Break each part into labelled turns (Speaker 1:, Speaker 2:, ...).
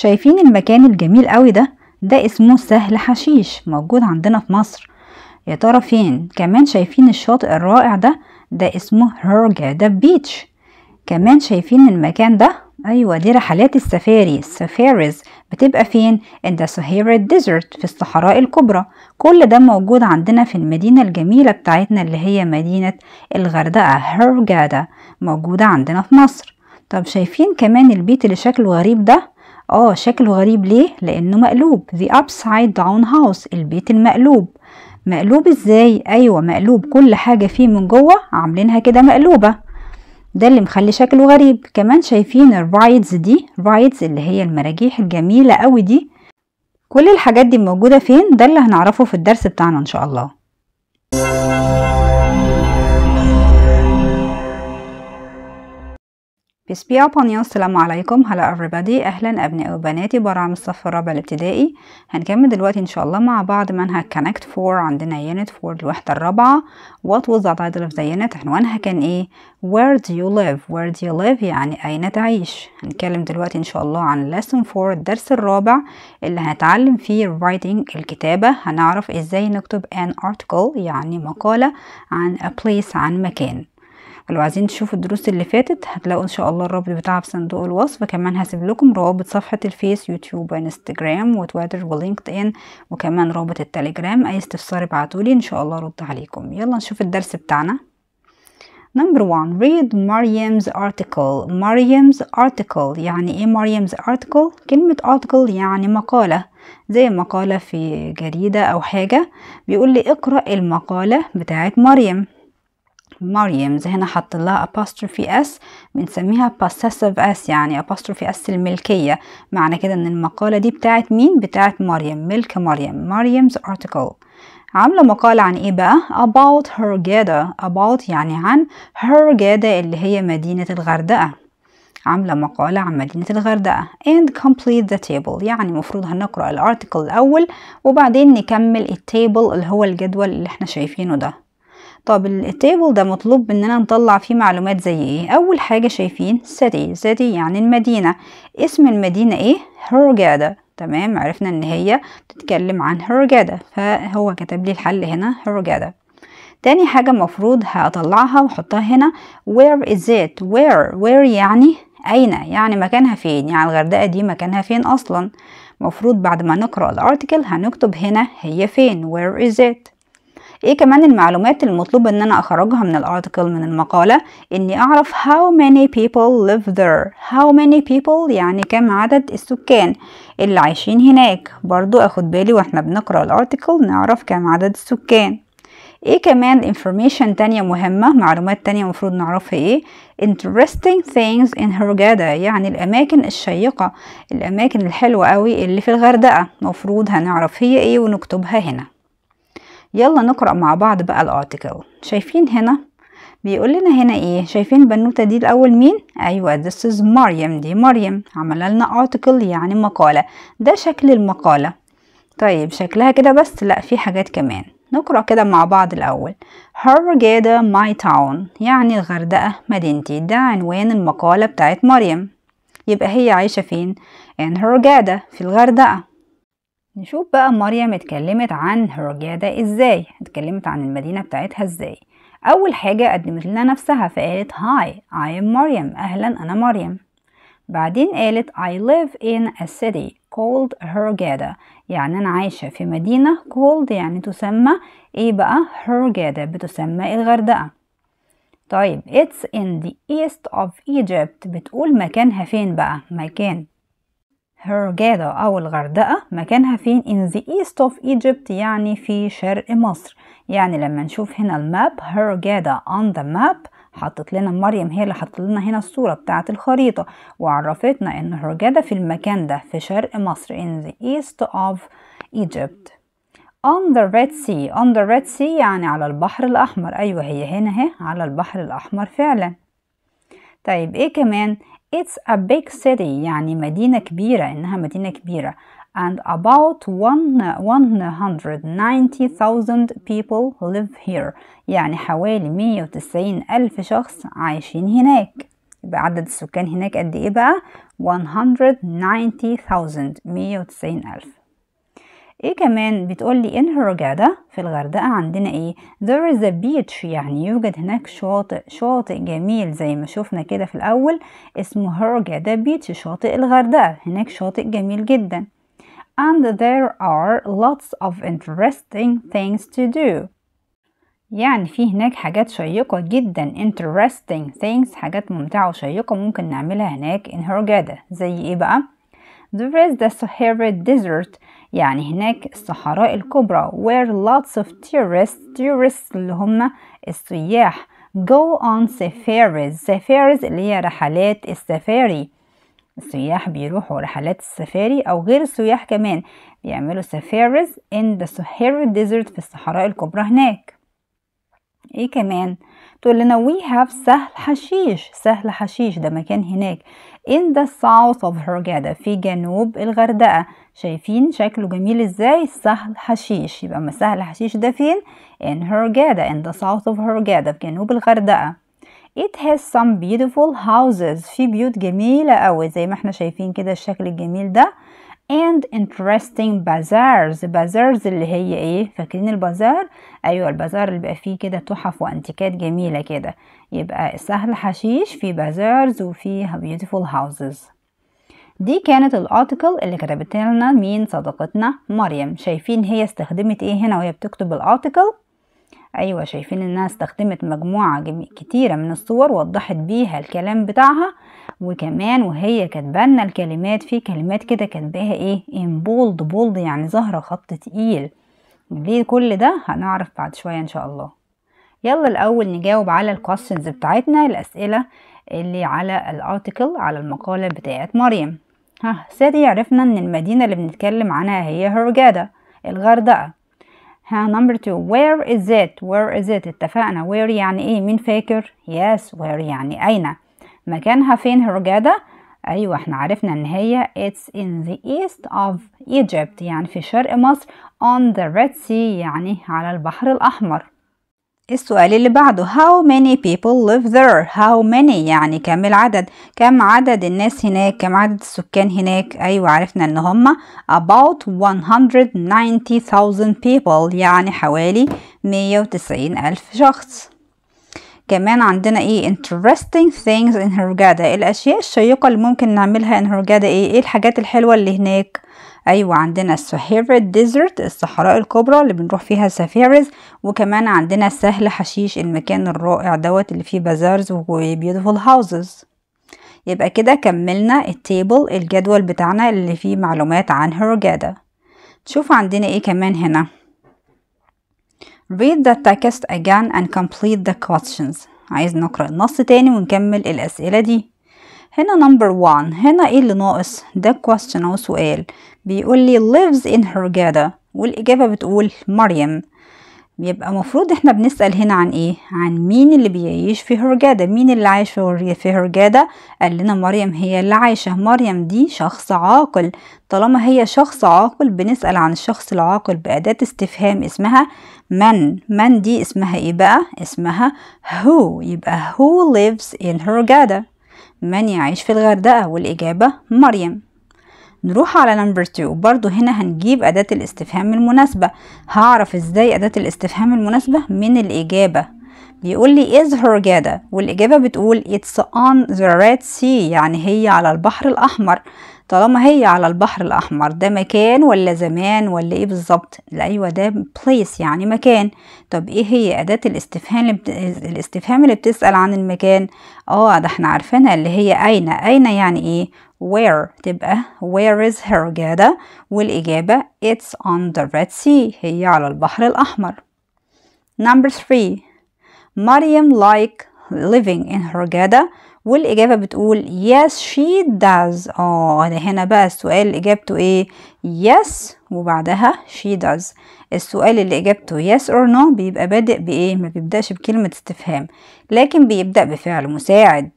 Speaker 1: شايفين المكان الجميل قوي ده ده اسمه سهل حشيش موجود عندنا في مصر يا ترى فين كمان شايفين الشاطئ الرائع ده ده اسمه هرجا ده بيتش كمان شايفين المكان ده ايوه دي رحلات السفاري السفاريز بتبقى فين in the Sahara ديزرت في الصحراء الكبرى كل ده موجود عندنا في المدينة الجميلة بتاعتنا اللي هي مدينة الغردقة هرجادة موجودة عندنا في مصر طب شايفين كمان البيت اللي شكله غريب ده اه شكله غريب ليه لانه مقلوب the upside down house البيت المقلوب مقلوب ازاي ايوه مقلوب كل حاجه فيه من جوه عاملينها كده مقلوبه ده اللي مخلي شكله غريب كمان شايفين الرايدز دي رايدز اللي هي المراجيح الجميله قوي دي كل الحاجات دي موجوده فين ده اللي هنعرفه في الدرس بتاعنا ان شاء الله Peace be السلام عليكم هلا everybody اهلا ابنائي وبناتي برعم الصف الرابع الابتدائي هنكمل دلوقتي ان شاء الله مع بعض منهج connect فور عندنا unit فور الوحده الرابعه وز title of the unit عنوانها كان ايه where do you live where do you live يعني اين تعيش هنتكلم دلوقتي ان شاء الله عن lesson 4 الدرس الرابع اللي هنتعلم فيه writing الكتابه هنعرف ازاي نكتب an article يعني مقاله عن a place عن مكان لو عايزين تشوفوا الدروس اللي فاتت هتلاقوا ان شاء الله الرابط بتاعها في صندوق الوصف كمان هسيب لكم روابط صفحة الفيس يوتيوب وانستجرام وتويتر ولينكد ان وكمان رابط التليجرام اي استفسار ابعتولي ان شاء الله ارد عليكم يلا نشوف الدرس بتاعنا Number one, read Mariam's article. Mariam's article يعني ايه Mariam's article؟ كلمة article يعني مقالة زي مقالة في جريدة أو حاجة بيقول لي اقرأ المقالة بتاعت مريم مريمز هنا حط لها apostrophe s بنسميها possessive s يعني apostrophe s الملكية معنى كده ان المقالة دي بتاعت مين بتاعت مريم ملك مريم مريمز article عاملة مقالة عن ايه بقى about her gada about يعني عن gada اللي هي مدينة الغردقة عاملة مقالة عن مدينة الغردقة and complete the table يعني المفروض هنقرأ الارتكل الأول وبعدين نكمل التable اللي هو الجدول اللي احنا شايفينه ده طب التابل ده مطلوب مننا نطلع فيه معلومات زي ايه اول حاجة شايفين city city يعني المدينة اسم المدينة ايه هرجادا تمام عرفنا ان هي تتكلم عن هرجادا فهو كتب لي الحل هنا هرجادا تاني حاجة مفروض هطلعها واحطها هنا where is it where where يعني أين يعني مكانها فين يعني الغردقة دي مكانها فين أصلا مفروض بعد ما نقرأ الارتكل هنكتب هنا هي فين where is it ايه كمان المعلومات المطلوب ان انا اخرجها من الارتكل من المقالة اني اعرف how many people live there how many people يعني كم عدد السكان اللي عايشين هناك برضو اخد بالي واحنا بنقرأ الارتكل نعرف كم عدد السكان ايه كمان information تانية مهمة معلومات تانية مفروض نعرفها ايه interesting things in Hurghada يعني الاماكن الشيقة الاماكن الحلوة قوي اللي في الغردقة مفروض هنعرف هي ايه ونكتبها هنا يلا نقرأ مع بعض بقى الارتكل شايفين هنا بيقول لنا هنا ايه شايفين البنوته دي الاول مين ايوه this is مريم دي مريم عمل لنا article يعني مقاله ده شكل المقاله طيب شكلها كده بس لا في حاجات كمان نقرا كده مع بعض الاول هرجادا ماي تاون يعني الغردقه مدينتي ده عنوان المقاله بتاعت مريم يبقى هي عايشه فين ان هرجادا في الغردقه نشوف بقى مريم اتكلمت عن هرجادة ازاي اتكلمت عن المدينة بتاعتها ازاي اول حاجة قدمت لنا نفسها فقالت هاي I am مريم اهلا انا مريم بعدين قالت I live in a city called Hurghada يعني أنا عايشة في مدينة called يعني تسمى إيه بقى Hurghada بتسمى الغردقة طيب it's in the east of Egypt بتقول مكانها فين بقى مكان هرجادة أو الغردقة مكانها فين in the east of Egypt يعني في شرق مصر يعني لما نشوف هنا الماب هرجادة on the map حطت لنا مريم هي اللي حطت لنا هنا الصورة بتاعة الخريطة وعرفتنا ان هرجادة في المكان ده في شرق مصر in the east of Egypt on the red sea on the red sea يعني على البحر الأحمر أيوة هي هنا اهي على البحر الأحمر فعلا طيب ايه كمان It's a big city يعني مدينة كبيرة إنها مدينة كبيرة and about 190,000 people live here يعني حوالي 190 ألف شخص عايشين هناك يبقى عدد السكان هناك قد إيه بقى 190,000 190 ألف ايه كمان بتقولي ان هرجاده في الغردقة عندنا ايه there is a beach يعني يوجد هناك شاطئ شاطئ جميل زي ما شفنا كده في الاول اسمه هرجاده بيتش شاطئ الغردقة هناك شاطئ جميل جدا and there are lots of interesting things to do يعني في هناك حاجات شيقة جدا interesting things حاجات ممتعة وشيقة ممكن نعملها هناك in هرجاده زي ايه بقى there is the Sahara Desert يعني هناك الصحراء الكبرى where lots of tourists tourists اللي هم السياح go on safaris safaris اللي هي رحلات السفاري السياح بيروحوا رحلات السفاري أو غير السياح كمان بيعملوا safaris in the Sahara Desert في الصحراء الكبرى هناك ايه كمان تقول لنا we have سهل حشيش سهل حشيش ده مكان هناك in the south of Hurghada في جنوب الغردقة شايفين شكله جميل ازاي سهل حشيش يبقى ما سهل حشيش ده فين in Hurghada in the south of Hurghada في جنوب الغردقة it has some beautiful houses في بيوت جميلة قوي زي ما احنا شايفين كده الشكل الجميل ده and interesting bazaars bazaars اللي هي ايه فاكرين البازار ايوه البازار اللي بقى فيه كده تحف وانتيكات جميله كده يبقى سهل حشيش في بازارز وفي beautiful houses دي كانت الارتكل اللي كتبت لنا مين صديقتنا مريم شايفين هي استخدمت ايه هنا وهي بتكتب الارتكل ايوه شايفين انها استخدمت مجموعه كتيره من الصور وضحت بيها الكلام بتاعها وكمان وهي كاتبالنا الكلمات في كلمات كده كاتباها ايه ان بولد بولد يعني ظاهره خط تقيل ليه كل ده هنعرف بعد شويه ان شاء الله يلا الاول نجاوب على الكوستنز بتاعتنا الاسئله اللي على الارتكل على المقاله بتاعت مريم ها سادي عرفنا ان المدينه اللي بنتكلم عنها هي هرجادا الغردقه ها نمبر 2 where is it where is it اتفقنا where يعني ايه مين فاكر yes where يعني اين مكانها فين هرجادة؟ أيوة احنا عرفنا إن هي it's in the east of Egypt يعني في شرق مصر on the Red Sea يعني على البحر الأحمر السؤال اللي بعده how many people live there how many يعني كم العدد كم عدد الناس هناك كم عدد السكان هناك ايوه عرفنا ان هم about 190,000 people يعني حوالي 190 الف شخص كمان عندنا ايه interesting things in هرجادا الاشياء الشيقة اللي ممكن نعملها in هرجادا ايه ايه الحاجات الحلوة اللي هناك ايوه عندنا السهيرة ديزرت الصحراء الكبرى اللي بنروح فيها سافيرز وكمان عندنا سهل حشيش المكان الرائع دوت اللي فيه بازارز وبيوتفول هاوزز يبقى كده كملنا التيبل الجدول بتاعنا اللي فيه معلومات عن هرجادا شوف عندنا ايه كمان هنا Read the text again and complete the questions عايز نقرأ النص تاني ونكمل الأسئلة دي هنا number one هنا ايه اللي ناقص ده question او سؤال بيقول لي lives in Hurghada والإجابة بتقول مريم يبقى مفروض احنا بنسأل هنا عن ايه عن مين اللي بيعيش في هرجادة مين اللي عايش في هرجادة قال لنا مريم هي اللي عايشة مريم دي شخص عاقل طالما هي شخص عاقل بنسأل عن الشخص العاقل بأداة استفهام اسمها من من دي اسمها ايه بقى اسمها هو يبقى هو lives in Hurghada من يعيش في الغردقة والإجابة مريم نروح على نمبر 2 برضو هنا هنجيب أداة الاستفهام المناسبة هعرف ازاي أداة الاستفهام المناسبة من الإجابة بيقول لي is Hurghada والإجابة بتقول it's on the Red Sea يعني هي على البحر الأحمر طالما هي على البحر الأحمر ده مكان ولا زمان ولا إيه بالظبط أيوة ده place يعني مكان طب إيه هي أداة الاستفهام اللي الاستفهام اللي بتسأل عن المكان آه ده إحنا عارفينها اللي هي أين أين يعني إيه where تبقى where is her جادة والإجابة it's on the red sea هي على البحر الأحمر number three مريم like living in her Hurghada والاجابه بتقول yes she does اه يعني هنا بقى السؤال اجابته ايه yes وبعدها she does السؤال اللي اجابته yes or no بيبقى بادئ بايه ما بيبداش بكلمه استفهام لكن بيبدا بفعل مساعد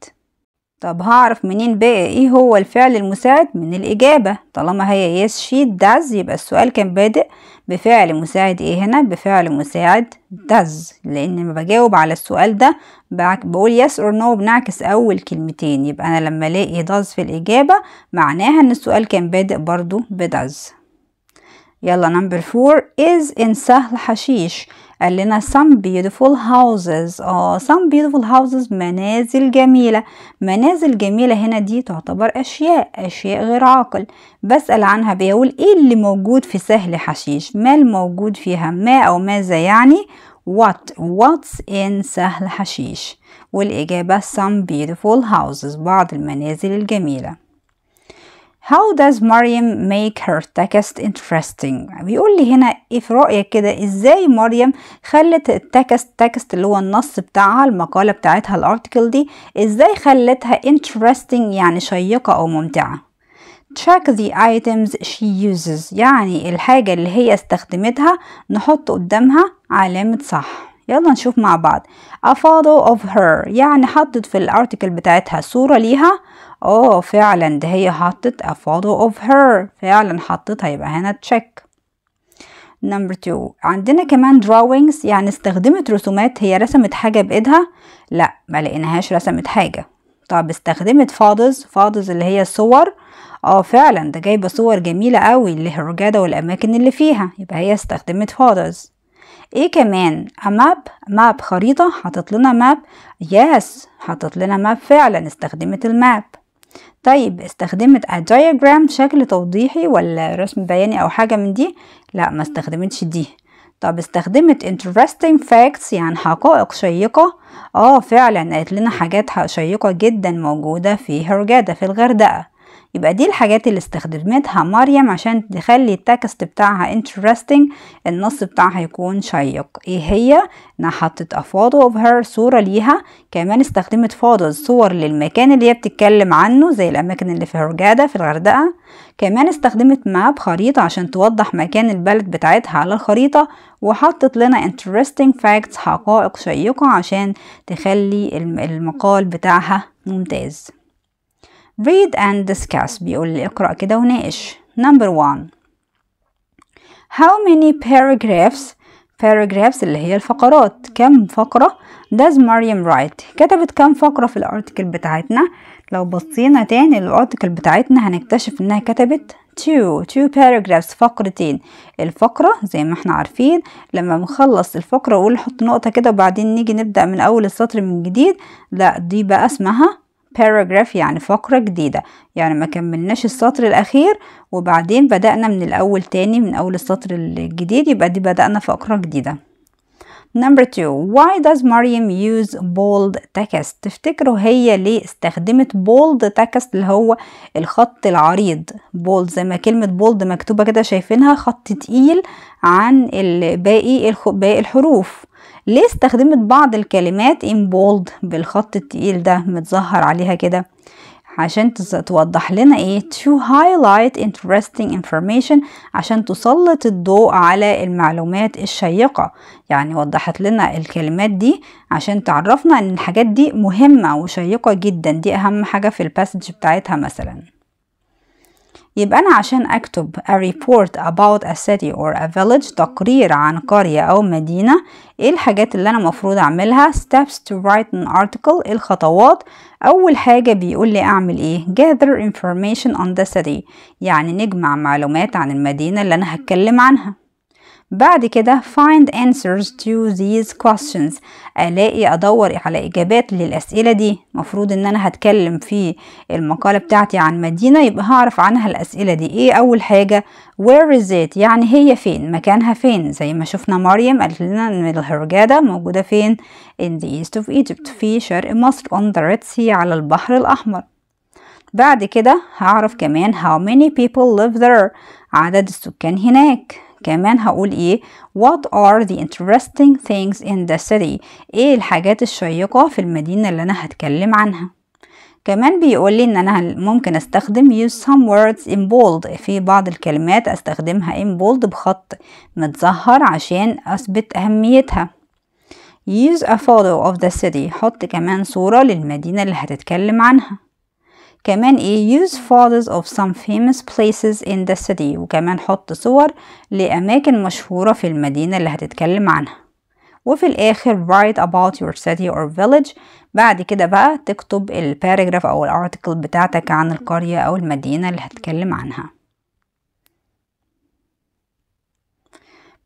Speaker 1: طب هعرف منين بقى ايه هو الفعل المساعد من الاجابه طالما هي yes she does يبقى السؤال كان بادئ بفعل مساعد ايه هنا بفعل مساعد does لان لما بجاوب على السؤال ده بقول yes or no بنعكس اول كلمتين يبقى انا لما الاقي does في الاجابة معناها ان السؤال كان بادئ برضو بdoes يلا نمبر فور is in سهل حشيش قال لنا some beautiful houses اه some beautiful houses منازل جميلة منازل جميلة هنا دي تعتبر أشياء أشياء غير عاقل بسأل عنها بيقول ايه اللي موجود في سهل حشيش ما الموجود فيها ما أو ماذا يعني what what's in سهل حشيش والإجابة some beautiful houses بعض المنازل الجميلة How does Maryam make her text interesting؟ بيقول لي هنا ايه في رأيك كده ازاي مريم خلت التكست تكست اللي هو النص بتاعها المقالة بتاعتها الارتكل دي ازاي خلتها interesting يعني شيقة او ممتعة؟ check the items she uses يعني الحاجة اللي هي استخدمتها نحط قدامها علامة صح يلا نشوف مع بعض a photo of her يعني حطت في الارتكل بتاعتها صورة ليها اه فعلا ده هي حطت a photo of her فعلا حطتها يبقى هنا تشيك نمبر 2 عندنا كمان drawings يعني استخدمت رسومات هي رسمت حاجة بإيدها لا ما لقيناهاش رسمت حاجة طب استخدمت فاضز فاضز اللي هي الصور اه فعلا ده جايبة صور جميلة قوي للرجادة والأماكن اللي فيها يبقى هي استخدمت فاضز ايه كمان ماب ماب خريطة حاطط لنا ماب يس حاطط لنا ماب فعلا استخدمت الماب طيب استخدمت الدياجرام شكل توضيحي ولا رسم بياني او حاجة من دي لا ما استخدمتش دي طب استخدمت interesting facts يعني حقائق شيقة اه فعلا قالت لنا حاجات شيقة جدا موجودة في هرجادة في الغردقة يبقى دي الحاجات اللي استخدمتها مريم عشان تخلي التكست بتاعها interesting النص بتاعها يكون شيق ايه هي انها حطت a photo of her صورة ليها كمان استخدمت photos صور للمكان اللي هي بتتكلم عنه زي الاماكن اللي في هرجادة في الغردقة كمان استخدمت ماب خريطة عشان توضح مكان البلد بتاعتها على الخريطة وحطت لنا interesting facts حقائق شيقة عشان تخلي المقال بتاعها ممتاز read and discuss بيقول لي اقرأ كده وناقش number one how many paragraphs paragraphs اللي هي الفقرات كم فقرة does مريم write كتبت كم فقرة في الارتكل بتاعتنا لو بصينا تاني للارتكل بتاعتنا هنكتشف انها كتبت two two paragraphs فقرتين الفقرة زي ما احنا عارفين لما بنخلص الفقرة اقول نحط نقطة كده وبعدين نيجي نبدأ من اول السطر من جديد لا دي بقى اسمها paragraph يعني فقرة جديدة يعني ما كملناش السطر الأخير وبعدين بدأنا من الأول تاني من أول السطر الجديد يبقى دي بدأنا فقرة جديدة Number two, why does مريم use bold text؟ تفتكروا هي ليه استخدمت bold text اللي هو الخط العريض bold زي ما كلمة bold مكتوبة كده شايفينها خط تقيل عن باقي باقي الحروف ليه استخدمت بعض الكلمات in bold بالخط التقيل ده متظهر عليها كده عشان توضح لنا ايه to highlight interesting information عشان تسلط الضوء على المعلومات الشيقة يعني وضحت لنا الكلمات دي عشان تعرفنا ان الحاجات دي مهمة وشيقة جدا دي اهم حاجة في الباسج بتاعتها مثلا يبقى أنا عشان أكتب a report about a city or a village تقرير عن قرية أو مدينة إيه الحاجات اللي أنا مفروض أعملها steps to write an article إيه الخطوات أول حاجة بيقول لي أعمل إيه gather information on the city يعني نجمع معلومات عن المدينة اللي أنا هتكلم عنها بعد كده find answers to these questions الاقي ادور على اجابات للاسئله دي مفروض ان انا هتكلم في المقاله بتاعتي عن مدينه يبقى هعرف عنها الاسئله دي ايه اول حاجه where is it يعني هي فين مكانها فين زي ما شفنا مريم قالت لنا ان الهرجاده موجوده فين in the east of Egypt في شرق مصر on the Red Sea على البحر الاحمر بعد كده هعرف كمان how many people live there عدد السكان هناك كمان هقول ايه what are the interesting things in the city ايه الحاجات الشيقة في المدينة اللي انا هتكلم عنها كمان بيقول لي ان انا ممكن استخدم use some words in bold في بعض الكلمات استخدمها in bold بخط متظهر عشان اثبت اهميتها use a photo of the city حط كمان صورة للمدينة اللي هتتكلم عنها كمان ايه use photos of some famous places in the city وكمان حط صور لأماكن مشهورة في المدينة اللي هتتكلم عنها وفي الآخر write about your city or village بعد كده بقى تكتب الباراجراف أو الارتكل بتاعتك عن القرية أو المدينة اللي هتتكلم عنها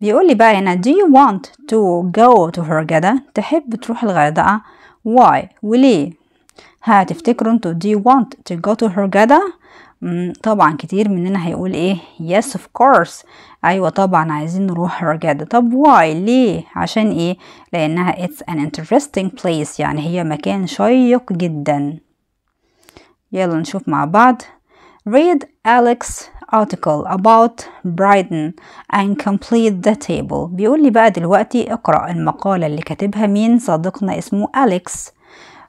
Speaker 1: بيقول لي بقى هنا do you want to go to Hurghada تحب تروح الغردقة why وليه هتفتكروا انتوا do you want to go to her طبعا كتير مننا هيقول ايه yes of course ايوه طبعا عايزين نروح her طب why ليه عشان ايه لانها it's an interesting place يعني هي مكان شيق جدا يلا نشوف مع بعض read Alex article about Brighton and complete the table بيقول لي بقى دلوقتي اقرأ المقالة اللي كاتبها مين صديقنا اسمه أليكس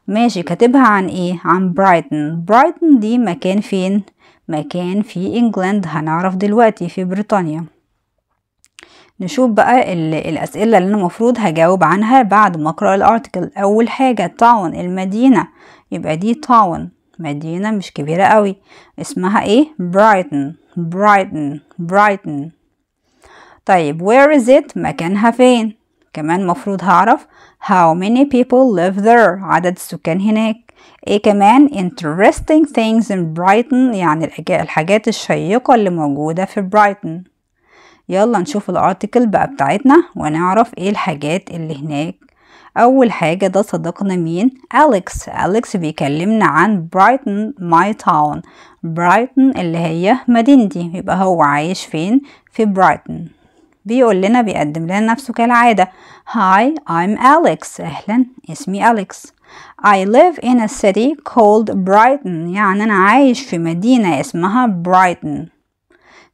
Speaker 1: ماشي كاتبها عن ايه عن برايتن برايتن دي مكان فين مكان في انجلاند هنعرف دلوقتي في بريطانيا نشوف بقى الأسئلة اللي أنا المفروض هجاوب عنها بعد ما أقرأ الأرتكل أول حاجة تاون المدينة يبقى دي تاون مدينة مش كبيرة قوي اسمها ايه برايتن برايتن برايتن طيب where is it مكانها فين كمان مفروض هعرف how many people live there عدد السكان هناك ايه كمان interesting things in Brighton يعني الحاجات الشيقة اللي موجودة في برايتن يلا نشوف الارتكل بقى بتاعتنا ونعرف ايه الحاجات اللي هناك اول حاجة ده صديقنا مين أليكس أليكس بيكلمنا عن برايتن ماي تاون برايتن اللي هي مدينتي يبقى هو عايش فين في برايتن بيقول لنا بيقدم لنا نفسه كالعادة Hi I'm Alex أهلا اسمي أليكس I live in a city called Brighton يعني أنا عايش في مدينة اسمها Brighton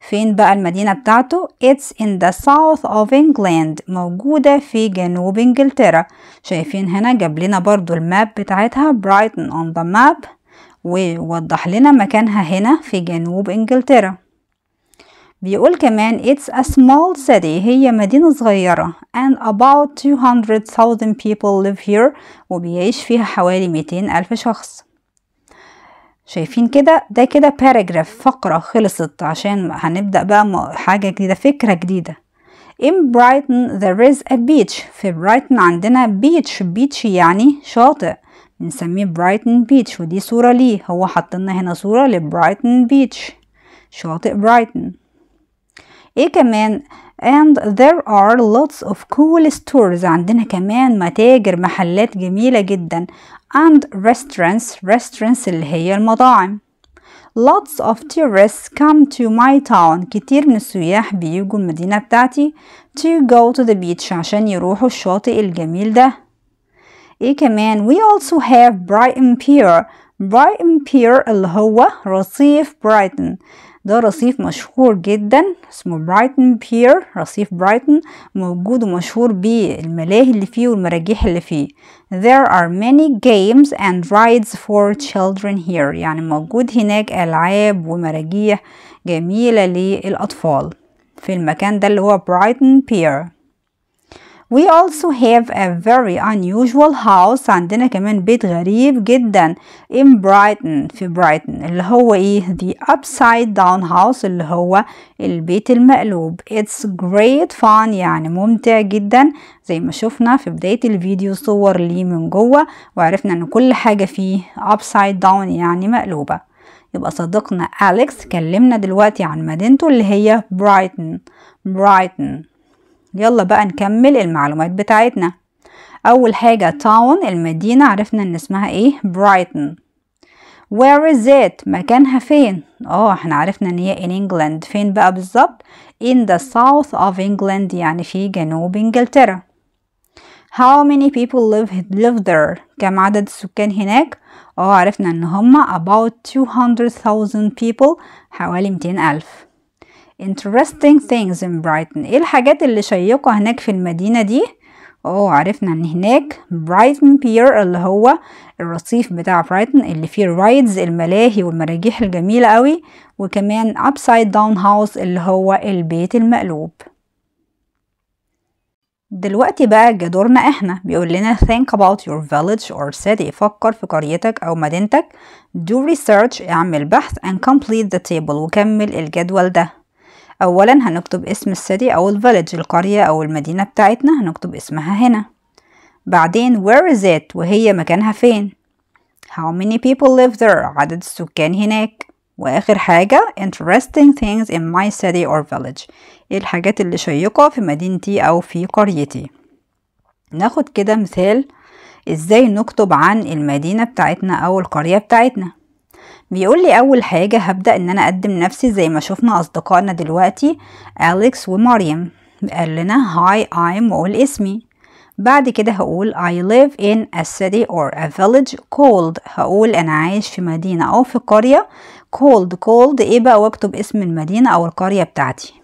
Speaker 1: فين بقى المدينة بتاعته It's in the south of England موجودة في جنوب انجلترا شايفين هنا جاب لنا برضو الماب بتاعتها Brighton on the map ووضح لنا مكانها هنا في جنوب انجلترا بيقول كمان it's a small city هي مدينة صغيرة and about 200,000 people live here وبيعيش فيها حوالي 200 ألف شخص شايفين كده ده كده paragraph فقرة خلصت عشان هنبدأ بقى حاجة جديدة فكرة جديدة in Brighton there is a beach في برايتن عندنا beach beach يعني شاطئ بنسميه برايتن بيتش ودي صورة ليه هو حطنا هنا صورة لبرايتن بيتش شاطئ برايتن كمان and there are lots of cool stores عندنا كمان متاجر محلات جميلة جدا and restaurants restaurants اللي هي المطاعم lots of tourists come to my town كتير من السياح بيجوا المدينة بتاعتي to go to the beach عشان يروحوا الشاطئ الجميل ده ايه كمان we also have Brighton Pier Brighton Pier اللي هو رصيف برايتون. ده رصيف مشهور جدا اسمه برايتن بير رصيف برايتن موجود ومشهور بالملاهي اللي فيه والمراجيح اللي فيه there are many games and rides for children here يعني موجود هناك ألعاب ومراجيح جميلة للأطفال في المكان ده اللي هو برايتن بير We also have a very unusual house عندنا كمان بيت غريب جدا in Brighton في برايتن اللي هو ايه the upside down house اللي هو البيت المقلوب it's great fun يعني ممتع جدا زي ما شفنا في بداية الفيديو صور ليه من جوه وعرفنا ان كل حاجة فيه upside down يعني مقلوبة يبقى صديقنا أليكس كلمنا دلوقتي عن مدينته اللي هي برايتن برايتن يلا بقى نكمل المعلومات بتاعتنا أول حاجة تاون المدينة عرفنا إن اسمها إيه برايتون where is it مكانها فين اه احنا عرفنا ان هي in England فين بقى بالظبط in the south of England يعني في جنوب انجلترا how many people live, live there كم عدد السكان هناك اه عرفنا ان هما about 200,000 people حوالي 200,000 ألف interesting things in Brighton ايه الحاجات اللي شيقة هناك في المدينة دي اوه عرفنا ان هناك برايتن بير اللي هو الرصيف بتاع برايتن اللي فيه الرايدز الملاهي والمراجيح الجميلة قوي وكمان upside down house اللي هو البيت المقلوب دلوقتي بقى جدورنا احنا بيقول لنا think about your village or city فكر في قريتك او مدينتك do research اعمل بحث and complete the table وكمل الجدول ده اولا هنكتب اسم السيتي او الفيلج القرية او المدينة بتاعتنا هنكتب اسمها هنا بعدين where is it وهي مكانها فين how many people live there عدد السكان هناك واخر حاجة interesting things in my city or village ايه الحاجات اللي شيقة في مدينتي او في قريتي ناخد كده مثال ازاي نكتب عن المدينة بتاعتنا او القرية بتاعتنا بيقول لي اول حاجه هبدا ان انا اقدم نفسي زي ما شفنا اصدقائنا دلوقتي اليكس ومريم قال لنا هاي ايم واقول اسمي بعد كده هقول I live in a city or a village cold هقول أنا عايش في مدينة أو في قرية cold cold إيه بقى واكتب اسم المدينة أو القرية بتاعتي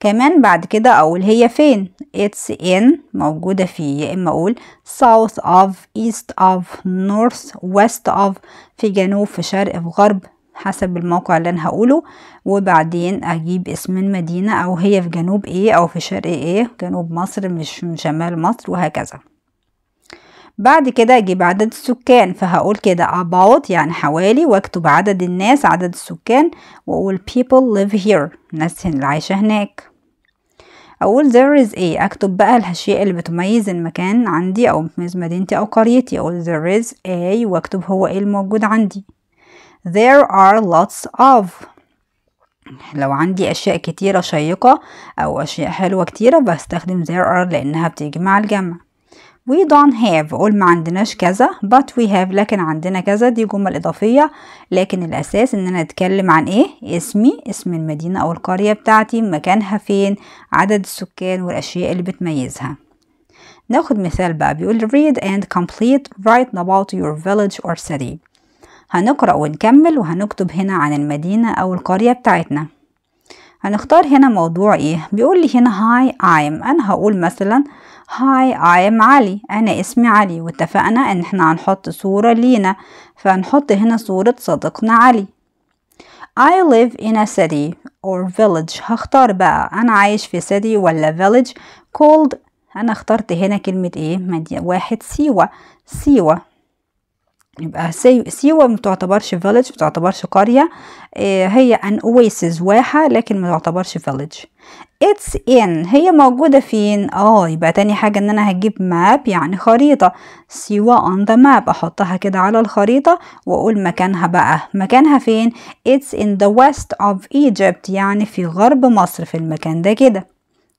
Speaker 1: كمان بعد كده اقول هي فين it's in موجودة في يا اما اقول south of east of north west of في جنوب في شرق في غرب حسب الموقع اللي انا هقوله وبعدين اجيب اسم المدينة او هي في جنوب ايه او في شرق ايه جنوب مصر مش من شمال مصر وهكذا بعد كده اجيب عدد السكان فهقول كده about يعني حوالي واكتب عدد الناس عدد السكان واقول people live here الناس اللي عايشة هناك اقول there is a اكتب بقى الاشياء اللي بتميز المكان عندي او بتميز مدينتي او قريتي اقول there is a واكتب هو ايه الموجود عندي there are lots of لو عندي اشياء كتيرة شيقة او اشياء حلوة كتيرة بستخدم there are لانها بتيجي مع الجمع we don't have قول ما عندناش كذا but we have لكن عندنا كذا دي جمل إضافية لكن الأساس إن أنا أتكلم عن إيه اسمي اسم المدينة أو القرية بتاعتي مكانها فين عدد السكان والأشياء اللي بتميزها ناخد مثال بقى بيقول read and complete write about your village or city هنقرأ ونكمل وهنكتب هنا عن المدينة أو القرية بتاعتنا هنختار هنا موضوع إيه بيقول لي هنا هاي I'm أنا هقول مثلا هاي اي ام علي أنا اسمي علي واتفقنا إن احنا هنحط صورة لينا فهنحط هنا صورة صديقنا علي I live in a city or village هختار بقى أنا عايش في city ولا village called أنا اخترت هنا كلمة إيه واحد سيوة سيوة يبقى سيوة ما تعتبرش فيلج ما تعتبرش قرية آه، هي ان اويسز واحة لكن ما تعتبرش فيلج it's in هي موجودة فين اه يبقى تاني حاجة ان انا هجيب ماب يعني خريطة سيوة on the map احطها كده على الخريطة واقول مكانها بقى مكانها فين it's in the west of Egypt يعني في غرب مصر في المكان ده كده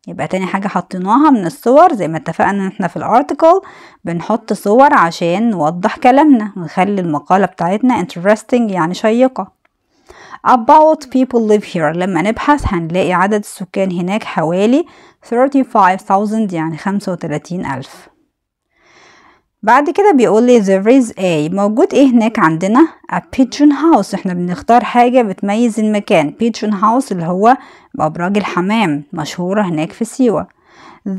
Speaker 1: يبقى تاني حاجة حطيناها من الصور زي ما اتفقنا ان احنا في الارتكل بنحط صور عشان نوضح كلامنا ونخلي المقالة بتاعتنا interesting يعني شيقة about people live here لما نبحث هنلاقي عدد السكان هناك حوالي 35,000 يعني 35 ألف بعد كده بيقول لي there is a موجود ايه هناك عندنا a pigeon house احنا بنختار حاجة بتميز المكان pigeon house اللي هو أبراج الحمام مشهورة هناك في سيوة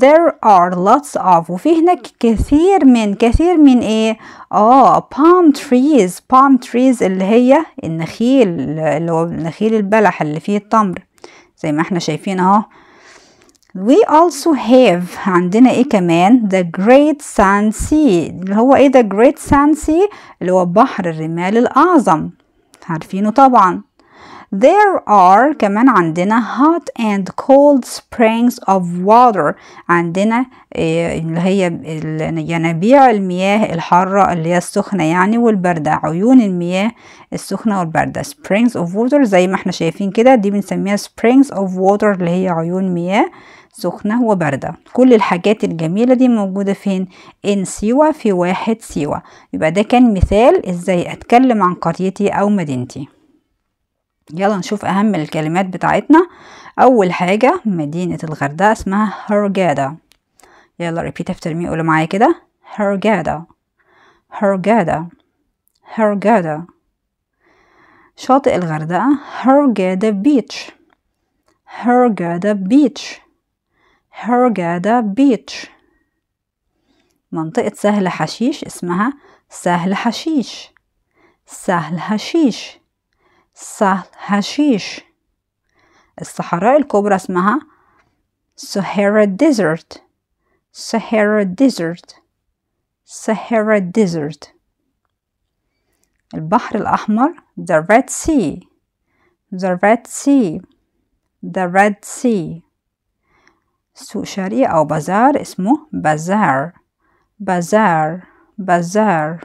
Speaker 1: there are lots of وفي هناك كثير من كثير من ايه اه palm trees palm trees اللي هي النخيل اللي هو النخيل البلح اللي فيه التمر زي ما احنا شايفين اهو we also have عندنا ايه كمان the great sand sea اللي هو ايه the great sand sea اللي هو بحر الرمال الاعظم عارفينه طبعا there are كمان عندنا hot and cold springs of water عندنا إيه اللي هي ينابيع المياه الحارة اللي هي السخنة يعني والبردة عيون المياه السخنة والبردة springs of water زي ما احنا شايفين كده دي بنسميها springs of water اللي هي عيون مياه سخنة وبردة كل الحاجات الجميلة دي موجودة فين إن سيوة في واحد سيوة يبقى ده كان مثال إزاي أتكلم عن قريتي أو مدينتي يلا نشوف أهم الكلمات بتاعتنا أول حاجة مدينة الغردقة اسمها هرجادا يلا repeat after me قولوا معايا كده هرجادا هرجادا هرجادا شاطئ الغردقة هرجادا بيتش هرجادا بيتش هرجادا بيتش منطقة سهل حشيش اسمها سهل حشيش سهل حشيش سهل حشيش الصحراء الكبرى اسمها سهارا ديزرت سهارا ديزرت سهارا ديزرت البحر الأحمر the Red Sea the Red Sea the Red Sea سوق شرقي أو بازار اسمه بازار بازار بازار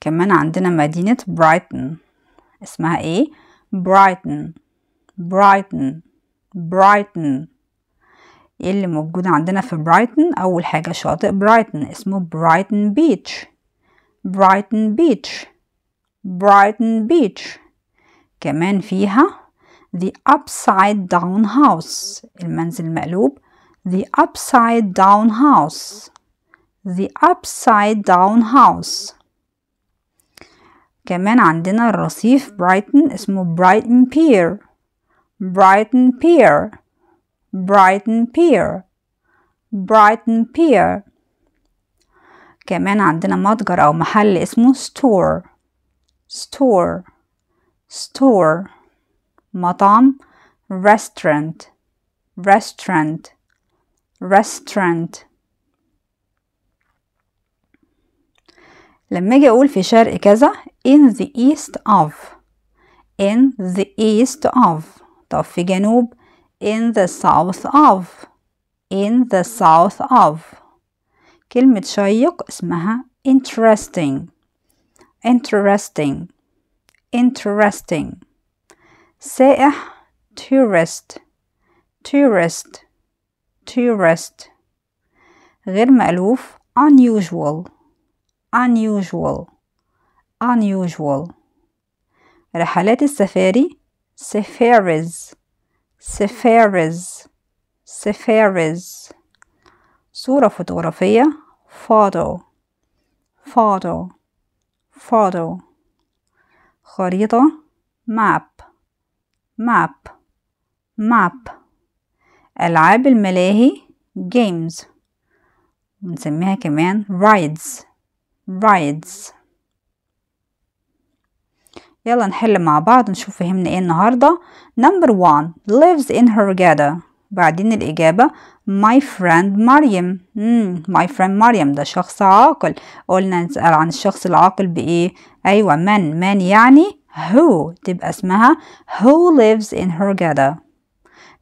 Speaker 1: كمان عندنا مدينة برايتن اسمها ايه برايتن برايتن برايتن ايه اللي موجود عندنا في برايتن اول حاجة شاطئ برايتن اسمه برايتن بيتش برايتن بيتش برايتن بيتش كمان فيها the upside down house المنزل مقلوب the upside down house the upside down house كمان عندنا الرصيف برايتن اسمه برايتن بير برايتن بير برايتن بير برايتن بير كمان عندنا متجر أو محل اسمه store store store مطعم restaurant restaurant restaurant لما اجي اقول في شرق كذا in the east of in the east of طب في جنوب in the south of in the south of كلمة شيق اسمها interesting interesting interesting سائح tourist tourist tourist غير مألوف unusual unusual unusual رحلات السفاري safaris safaris safaris صورة فوتوغرافية photo photo photo خريطة map map map ألعاب الملاهي games ونسميها كمان rides rides يلا نحل مع بعض نشوف فهمنا ايه النهاردة number one lives in Hurghada بعدين الإجابة my friend مريم مم. my friend مريم ده شخص عاقل قلنا نسأل عن الشخص العاقل بإيه أيوة من من يعني who تبقى اسمها who lives in Hurghada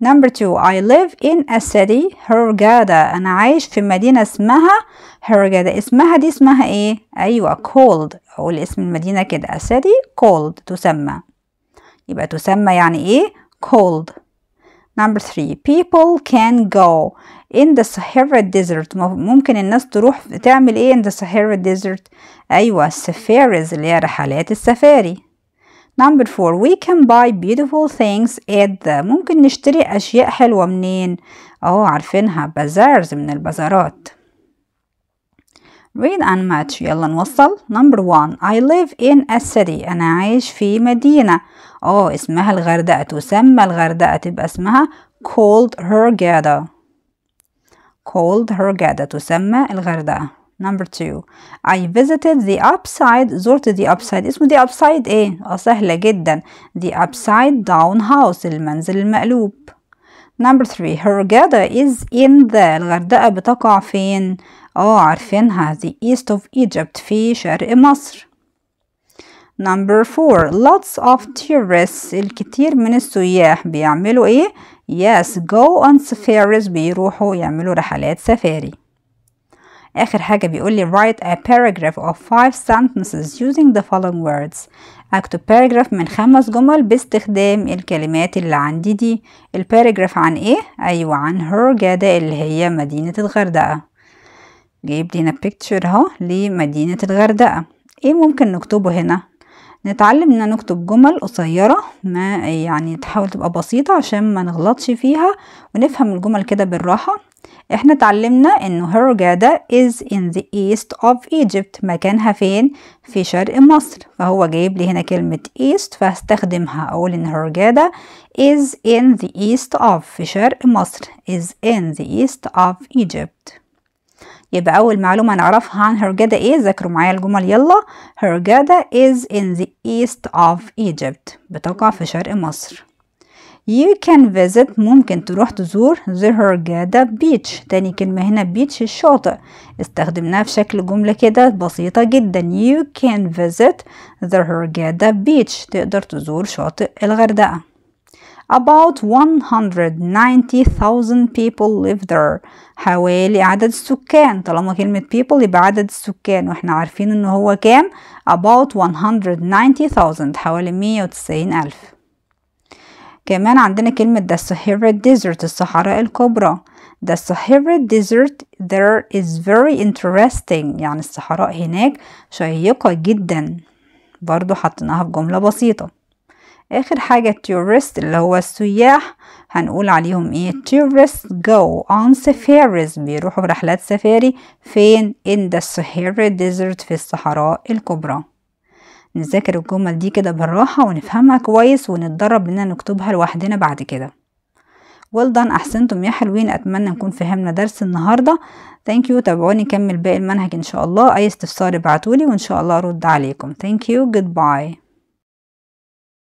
Speaker 1: Number two, I live in a city Hurghada أنا عايش في مدينة اسمها Hurghada اسمها دي اسمها ايه؟ أيوة cold أقول اسم المدينة كده a city cold تسمى يبقى تسمى يعني ايه؟ cold Number three, people can go in the Sahara Desert ممكن الناس تروح تعمل ايه in the Sahara Desert؟ أيوة safaris اللي هي رحلات السفاري Number four, we can buy beautiful things at the ممكن نشتري أشياء حلوة منين؟ أو عارفينها بازارز من البازارات. Read and match يلا نوصل Number one I live in a city أنا عايش في مدينة أو اسمها الغردقة تسمى الغردقة تبقى اسمها called Hurghada called Hurghada تسمى الغردقة number two I visited the upside زرت the upside اسمه the upside ايه اه سهلة جدا the upside down house المنزل المقلوب number three Hurghada is in the الغردقة بتقع فين اه عارفينها the east of Egypt في شرق مصر number four lots of tourists الكتير من السياح بيعملوا ايه yes go on safaris بيروحوا يعملوا رحلات سفاري آخر حاجة بيقول لي write a paragraph of five sentences using the following words أكتب paragraph من خمس جمل باستخدام الكلمات اللي عندي دي paragraph عن إيه؟ أيوة عن جادة اللي هي مدينة الغردقة جايب لي هنا picture اهو لمدينة الغردقة ايه ممكن نكتبه هنا نتعلم ان نكتب جمل قصيرة ما يعني تحاول تبقى بسيطة عشان ما نغلطش فيها ونفهم الجمل كده بالراحة احنا اتعلمنا انه هرجادا is in the east of Egypt مكانها فين في شرق مصر فهو جايب لي هنا كلمة east فهستخدمها اقول ان هرجادا is in the east of في شرق مصر is in the east of Egypt يبقى أول معلومة نعرفها عن هرجادا إيه ذاكروا معايا الجمل يلا هرجادا is in the east of Egypt بتقع في شرق مصر You can visit ممكن تروح تزور the Hurghada beach تاني كلمة هنا beach الشاطئ استخدمناها في شكل جملة كده بسيطة جدا You can visit the Hurghada beach تقدر تزور شاطئ الغردقة About 190,000 people live there حوالي عدد السكان طالما كلمة people يبقى عدد السكان واحنا عارفين ان هو كام about 190,000 حوالي 190,000 ألف كمان عندنا كلمة the Sahara Desert الصحراء الكبرى The Sahara Desert there is very interesting يعني الصحراء هناك شيقة جدا برضو حطيناها في جملة بسيطة آخر حاجة tourist اللي هو السياح هنقول عليهم ايه tourists go on safaris بيروحوا برحلات سفاري فين in the Sahara Desert في الصحراء الكبرى نذاكر الجمل دي كده بالراحة ونفهمها كويس ونتدرب إننا نكتبها لوحدنا بعد كده well done أحسنتم يا حلوين أتمنى نكون فهمنا درس النهاردة thank you تابعوني كمل باقي المنهج إن شاء الله أي استفسار ابعتولي وإن شاء الله أرد عليكم thank you goodbye